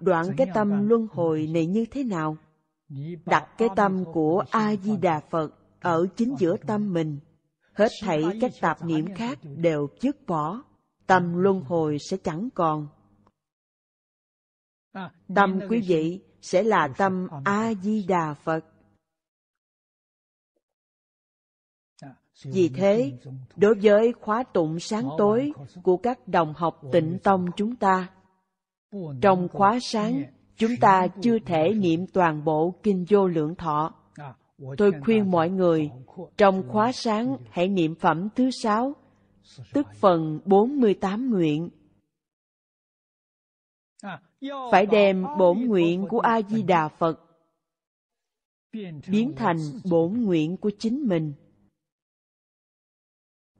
đoạn cái tâm luân hồi này như thế nào đặt cái tâm của a di đà phật ở chính giữa tâm mình hết thảy các tạp niệm khác đều dứt bỏ tâm luân hồi sẽ chẳng còn à, tâm quý vị sẽ là tâm a di đà phật à, vì thế đối với khóa tụng sáng tối của các đồng học tịnh tông chúng ta trong khóa sáng chúng ta chưa thể niệm toàn bộ kinh vô lượng thọ tôi khuyên mọi người trong khóa sáng hãy niệm phẩm thứ sáu tức phần 48 nguyện phải đem bổn nguyện của a di đà phật biến thành bổn nguyện của chính mình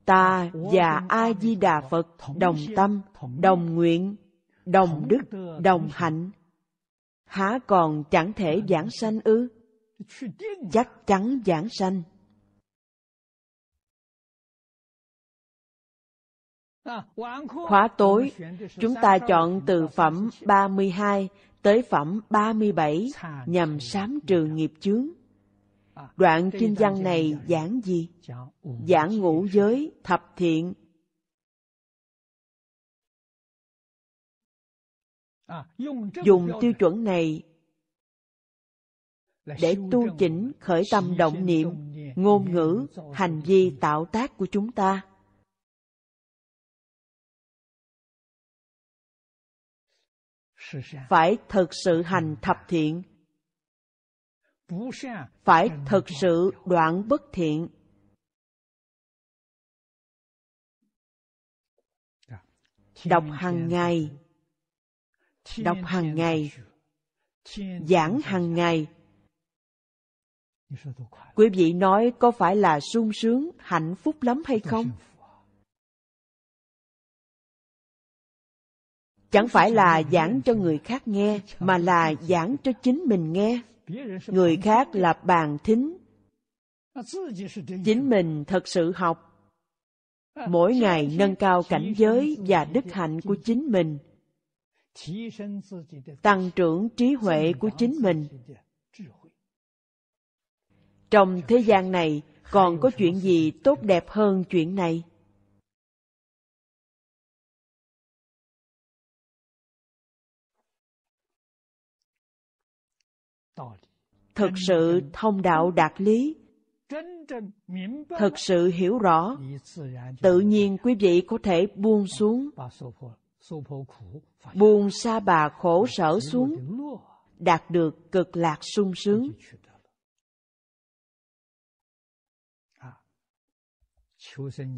ta và a di đà phật đồng tâm đồng nguyện đồng đức đồng hạnh há còn chẳng thể giảng sanh ư chắc chắn giảng sanh Khóa tối, chúng ta chọn từ phẩm 32 tới phẩm 37 nhằm sám trừ nghiệp chướng. À, Đoạn kinh văn này giảng gì? Giảng ngũ giới, thập thiện, À, dùng tiêu chuẩn này để tu chỉnh khởi tâm động niệm, ngôn ngữ, hành vi tạo tác của chúng ta. Phải thực sự hành thập thiện. Phải thực sự đoạn bất thiện. Dạ. Đọc hàng ngày đọc hàng ngày giảng hàng ngày quý vị nói có phải là sung sướng hạnh phúc lắm hay không chẳng phải là giảng cho người khác nghe mà là giảng cho chính mình nghe người khác là bàn thính chính mình thật sự học mỗi ngày nâng cao cảnh giới và đức hạnh của chính mình tăng trưởng trí huệ của chính mình trong thế gian này còn có chuyện gì tốt đẹp hơn chuyện này thực sự thông đạo đạt lý thực sự hiểu rõ tự nhiên quý vị có thể buông xuống buông sa bà khổ sở xuống, đạt được cực lạc sung sướng.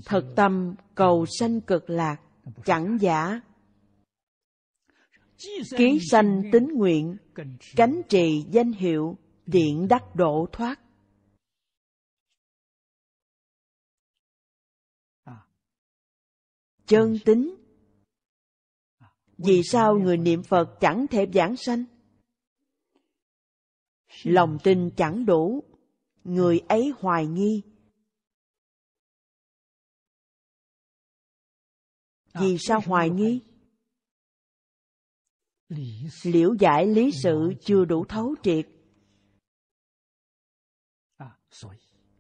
Thật tâm cầu sanh cực lạc, chẳng giả. Ký sanh tín nguyện, cánh trì danh hiệu, điện đắc độ thoát. Chân tính vì sao người niệm Phật chẳng thể giảng sanh? Lòng tin chẳng đủ, người ấy hoài nghi. Vì sao hoài nghi? Liễu giải lý sự chưa đủ thấu triệt.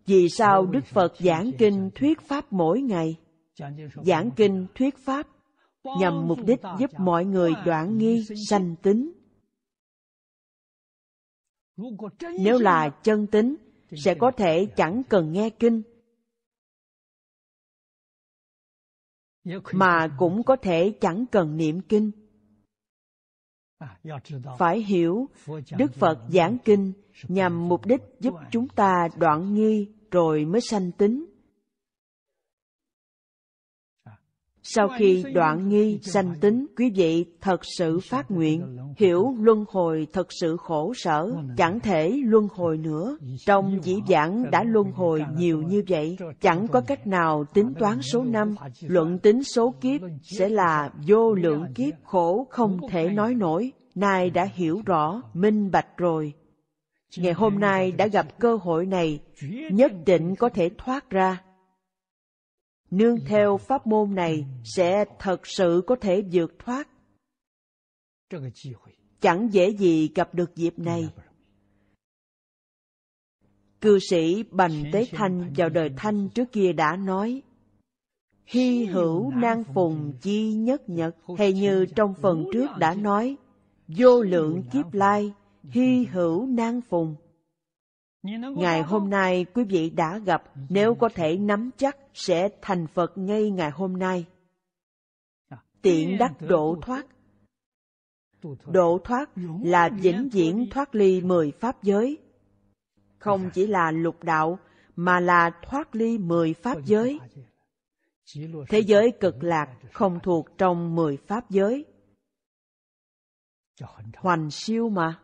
Vì sao Đức Phật giảng kinh thuyết pháp mỗi ngày? Giảng kinh thuyết pháp nhằm mục đích giúp mọi người đoạn nghi sanh tính nếu là chân tính sẽ có thể chẳng cần nghe kinh mà cũng có thể chẳng cần niệm kinh phải hiểu đức phật giảng kinh nhằm mục đích giúp chúng ta đoạn nghi rồi mới sanh tính Sau khi đoạn nghi sanh tính, quý vị thật sự phát nguyện, hiểu luân hồi thật sự khổ sở, chẳng thể luân hồi nữa. Trong dĩ vãng đã luân hồi nhiều như vậy, chẳng có cách nào tính toán số năm, luận tính số kiếp sẽ là vô lượng kiếp khổ không thể nói nổi. Nay đã hiểu rõ, minh bạch rồi. Ngày hôm nay đã gặp cơ hội này, nhất định có thể thoát ra nương theo pháp môn này sẽ thật sự có thể vượt thoát. Chẳng dễ gì gặp được dịp này. Cư sĩ Bành Tế Thanh vào đời Thanh trước kia đã nói, Hy hữu nan phùng chi nhất nhật, hay như trong phần trước đã nói, Vô lượng kiếp lai, hy hữu nan phùng Ngày hôm nay quý vị đã gặp, ừ. nếu có thể nắm chắc sẽ thành Phật ngay ngày hôm nay. Dạ, Tiện đắc độ thoát. Độ thoát là vĩnh viễn thoát ly mười pháp giới. Không dạ. chỉ là lục đạo, mà là thoát ly mười pháp giới. Thế giới cực lạc không thuộc trong mười pháp giới. Hoành siêu mà.